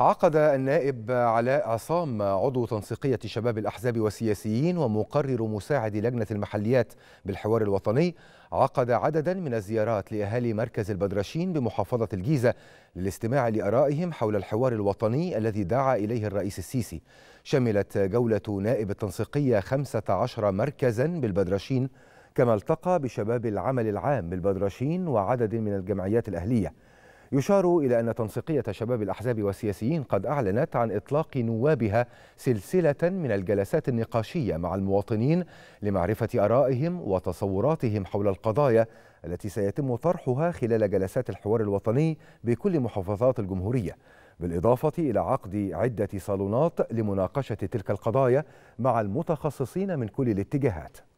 عقد النائب علاء عصام عضو تنسيقية شباب الأحزاب والسياسيين ومقرر مساعد لجنة المحليات بالحوار الوطني عقد عددا من الزيارات لأهالي مركز البدرشين بمحافظة الجيزة للاستماع لأرائهم حول الحوار الوطني الذي دعا إليه الرئيس السيسي شملت جولة نائب التنسيقية 15 مركزا بالبدرشين كما التقى بشباب العمل العام بالبدرشين وعدد من الجمعيات الأهلية يشار إلى أن تنسيقية شباب الأحزاب والسياسيين قد أعلنت عن إطلاق نوابها سلسلة من الجلسات النقاشية مع المواطنين لمعرفة آرائهم وتصوراتهم حول القضايا التي سيتم طرحها خلال جلسات الحوار الوطني بكل محافظات الجمهورية بالإضافة إلى عقد عدة صالونات لمناقشة تلك القضايا مع المتخصصين من كل الاتجاهات